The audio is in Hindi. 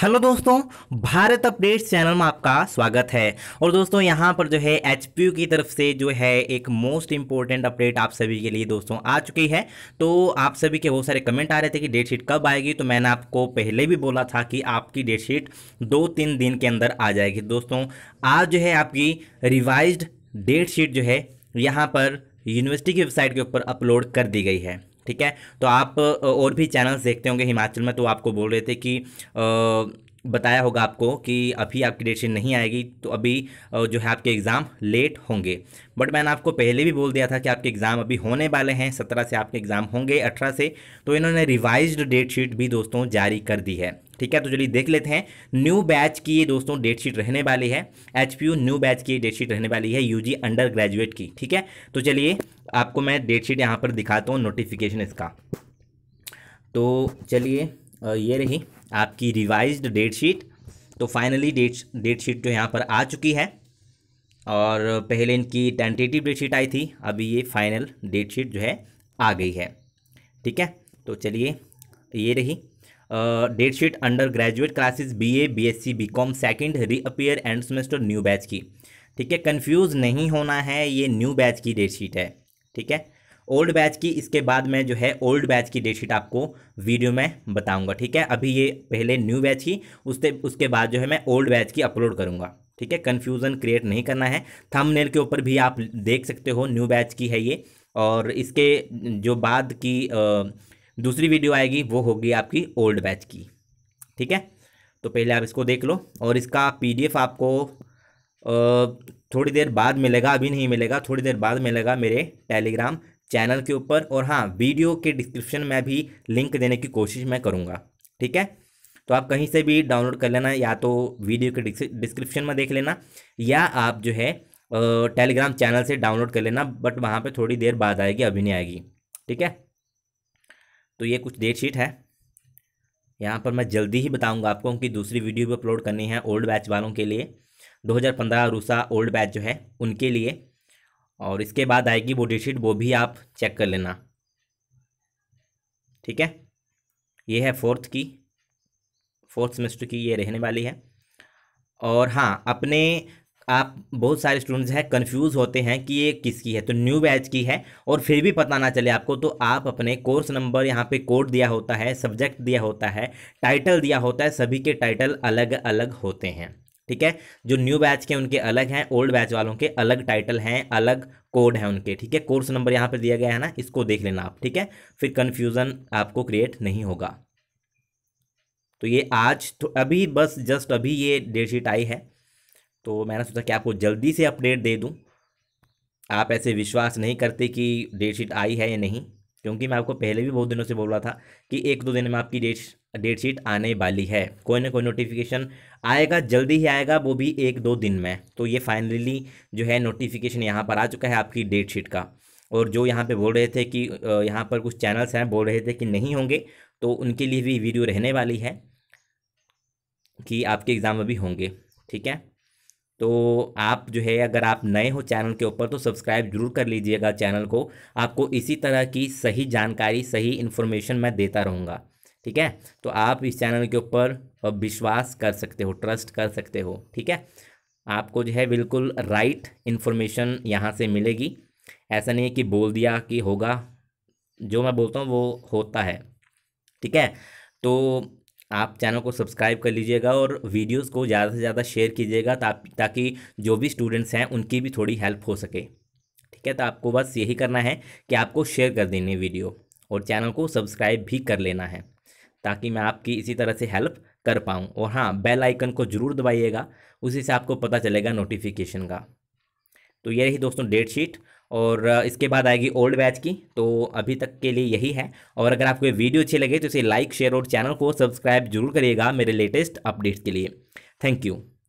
हेलो दोस्तों भारत अपडेट्स चैनल में आपका स्वागत है और दोस्तों यहां पर जो है एच की तरफ से जो है एक मोस्ट इम्पोर्टेंट अपडेट आप सभी के लिए दोस्तों आ चुकी है तो आप सभी के बहुत सारे कमेंट आ रहे थे कि डेट शीट कब आएगी तो मैंने आपको पहले भी बोला था कि आपकी डेट शीट दो तीन दिन के अंदर आ जाएगी दोस्तों आज जो है आपकी रिवाइज डेट शीट जो है यहाँ पर यूनिवर्सिटी की वेबसाइट के ऊपर अपलोड कर दी गई है ठीक है तो आप और भी चैनल्स देखते होंगे हिमाचल में तो आपको बोल रहे थे कि बताया होगा आपको कि अभी आपकी डेट शीट नहीं आएगी तो अभी जो है आपके एग्ज़ाम लेट होंगे बट मैंने आपको पहले भी बोल दिया था कि आपके एग्ज़ाम अभी होने वाले हैं सत्रह से आपके एग्ज़ाम होंगे अठारह से तो इन्होंने रिवाइज्ड डेट शीट भी दोस्तों जारी कर दी है ठीक है तो चलिए देख लेते हैं न्यू बैच की ये दोस्तों डेट शीट रहने वाली है एच न्यू बैच की डेट शीट रहने वाली है यू अंडर ग्रेजुएट की ठीक है तो चलिए आपको मैं डेट शीट यहाँ पर दिखाता हूँ नोटिफिकेशन इसका तो चलिए ये रही आपकी रिवाइज्ड डेट शीट तो फाइनली डेट डेट शीट जो यहाँ पर आ चुकी है और पहले इनकी टेंटेटिव डेट शीट आई थी अभी ये फाइनल डेट शीट जो है आ गई है ठीक है तो चलिए ये रही date sheet undergraduate classes B A B S C B com second reappear end semester new batch की ठीक है कन्फ्यूज़ नहीं होना है ये न्यू बैच की डेट शीट है ठीक है ओल्ड बैच की इसके बाद मैं जो है ओल्ड बैच की डेट शीट आपको वीडियो में बताऊंगा ठीक है अभी ये पहले न्यू बैच की उसके उसके बाद जो है मैं ओल्ड बैच की अपलोड करूंगा ठीक है कन्फ्यूज़न क्रिएट नहीं करना है थंबनेल के ऊपर भी आप देख सकते हो न्यू बैच की है ये और इसके जो बाद की आ, दूसरी वीडियो आएगी वो होगी आपकी ओल्ड बैच की ठीक है तो पहले आप इसको देख लो और इसका पीडीएफ आपको थोड़ी देर बाद मिलेगा अभी नहीं मिलेगा थोड़ी देर बाद मिलेगा मेरे टेलीग्राम चैनल के ऊपर और हाँ वीडियो के डिस्क्रिप्शन में भी लिंक देने की कोशिश मैं करूँगा ठीक है तो आप कहीं से भी डाउनलोड कर लेना या तो वीडियो के डिस्क्रिप्शन में देख लेना या आप जो है टेलीग्राम चैनल से डाउनलोड कर लेना बट वहाँ पे थोड़ी देर बाद आएगी अभी नहीं आएगी ठीक है तो ये कुछ डेट शीट है यहाँ पर मैं जल्दी ही बताऊंगा आपको कि दूसरी वीडियो भी अपलोड करनी है ओल्ड बैच वालों के लिए 2015 रूसा ओल्ड बैच जो है उनके लिए और इसके बाद आएगी वो डेट शीट वो भी आप चेक कर लेना ठीक है ये है फोर्थ की फोर्थ सेमेस्टर की ये रहने वाली है और हाँ अपने आप बहुत सारे स्टूडेंट्स हैं कन्फ्यूज़ होते हैं कि ये किसकी है तो न्यू बैच की है और फिर भी पता ना चले आपको तो आप अपने कोर्स नंबर यहाँ पे कोड दिया होता है सब्जेक्ट दिया होता है टाइटल दिया होता है सभी के टाइटल अलग अलग होते हैं ठीक है जो न्यू बैच के उनके अलग हैं ओल्ड बैच वालों के अलग टाइटल हैं अलग कोड हैं उनके ठीक है कोर्स नंबर यहाँ पर दिया गया है ना इसको देख लेना आप ठीक है फिर कन्फ्यूज़न आपको क्रिएट नहीं होगा तो ये आज तो अभी बस जस्ट अभी ये डेट शीट आई है तो मैंने सोचा कि आपको जल्दी से अपडेट दे दूँ आप ऐसे विश्वास नहीं करते कि डेट शीट आई है या नहीं क्योंकि मैं आपको पहले भी बहुत दिनों से बोल रहा था कि एक दो दिन में आपकी डेट डेट शीट आने वाली है कोई ना कोई नोटिफिकेशन आएगा जल्दी ही आएगा वो भी एक दो दिन में तो ये फाइनली जो है नोटिफिकेशन यहाँ पर आ चुका है आपकी डेट शीट का और जो यहाँ पे बोल रहे थे कि यहाँ पर कुछ चैनल्स हैं बोल रहे थे कि नहीं होंगे तो उनके लिए भी वीडियो रहने वाली है कि आपके एग्ज़ाम अभी होंगे ठीक है तो आप जो है अगर आप नए हो चैनल के ऊपर तो सब्सक्राइब जरूर कर लीजिएगा चैनल को आपको इसी तरह की सही जानकारी सही इन्फॉर्मेशन मैं देता रहूँगा ठीक है तो आप इस चैनल के ऊपर विश्वास कर सकते हो ट्रस्ट कर सकते हो ठीक है आपको जो है बिल्कुल राइट इन्फॉर्मेशन यहाँ से मिलेगी ऐसा नहीं है कि बोल दिया कि होगा जो मैं बोलता हूँ वो होता है ठीक है तो आप चैनल को सब्सक्राइब कर लीजिएगा और वीडियोस को ज़्यादा से ज़्यादा शेयर कीजिएगा ताकि जो भी स्टूडेंट्स हैं उनकी भी थोड़ी हेल्प हो सके ठीक है तो आपको बस यही करना है कि आपको शेयर कर देनी वीडियो और चैनल को सब्सक्राइब भी कर लेना है ताकि मैं आपकी इसी तरह से हेल्प कर पाऊँ और हाँ बेल आइकन को ज़रूर दबाइएगा उसी से आपको पता चलेगा नोटिफिकेशन का तो ये रही दोस्तों डेट शीट और इसके बाद आएगी ओल्ड बैच की तो अभी तक के लिए यही है और अगर आपको ये वीडियो अच्छी लगे तो इसे लाइक शेयर और चैनल को सब्सक्राइब जरूर करिएगा मेरे लेटेस्ट अपडेट्स के लिए थैंक यू